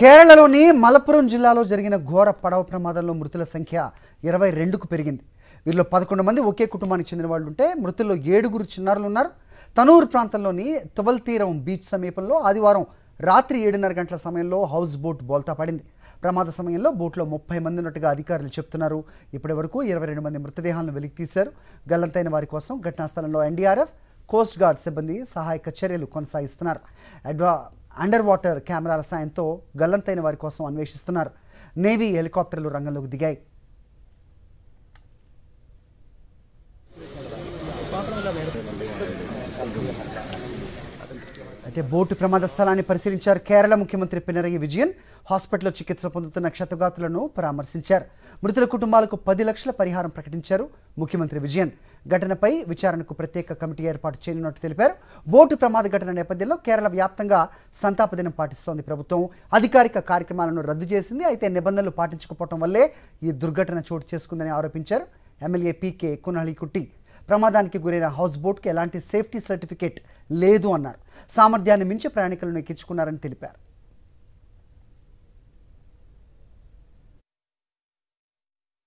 కేరళలోని మలపురం జిల్లాలో జరిగిన ఘోర పడవ ప్రమాదంలో మృతుల సంఖ్య ఇరవై రెండుకు పెరిగింది వీరిలో పదకొండు మంది ఒకే కుటుంబానికి చెందిన వాళ్ళు ఉంటే మృతుల్లో ఏడుగురు చిన్నారులు ఉన్నారు తనూరు ప్రాంతంలోని తువల్ తీరం బీచ్ సమీపంలో ఆదివారం రాత్రి ఏడున్నర గంటల సమయంలో హౌస్ బోట్ బోల్తా పడింది ప్రమాద సమయంలో బోట్లో ముప్పై మంది ఉన్నట్టుగా అధికారులు చెప్తున్నారు ఇప్పటి వరకు ఇరవై రెండు మంది మృతదేహాలను వెలికి తీశారు గల్లంతైన వారి కోసం ఘటనా స్థలంలో ఎన్డీఆర్ఎఫ్ కోస్ట్ గార్డ్ సిబ్బంది సహాయక చర్యలు కొనసాగిస్తున్నారు అడ్వా అండర్ వాటర్ కెమెరాల సాయంతో గల్లంతైన వారి కోసం అన్వేషిస్తున్నారు నేవీ హెలికాప్టర్లు రంగంలోకి దిగాయి అయితే బోటు ప్రమాద స్థలాన్ని పరిశీలించారు కేరళ ముఖ్యమంత్రి పినరయి విజయన్ హాస్పిటల్లో చికిత్స పొందుతున్న క్షతగాతులను పరామర్శించారు మృతుల కుటుంబాలకు పది లక్షల పరిహారం ప్రకటించారు ముఖ్యమంత్రి విజయన్ ఘటనపై విచారణకు ప్రత్యేక కమిటీ ఏర్పాటు చేయనున్నట్టు తెలిపారు బోటు ప్రమాద ఘటన నేపథ్యంలో కేరళ వ్యాప్తంగా సంతాప దినం పాటిస్తోంది ప్రభుత్వం అధికారిక కార్యక్రమాలను రద్దు చేసింది అయితే నిబంధనలు పాటించకపోవడం వల్లే ఈ దుర్ఘటన చోటు చేసుకుందని ఆరోపించారు ఎమ్మెల్యే పీకే కునాళికుట్టి ప్రమాదానికి గురైన హౌస్ బోట్కి ఎలాంటి సేఫ్టీ సర్టిఫికేట్ లేదు అన్నారు సామర్థ్యాన్ని మించి ప్రయాణికులను ఎక్కించుకున్నారని తెలిపారు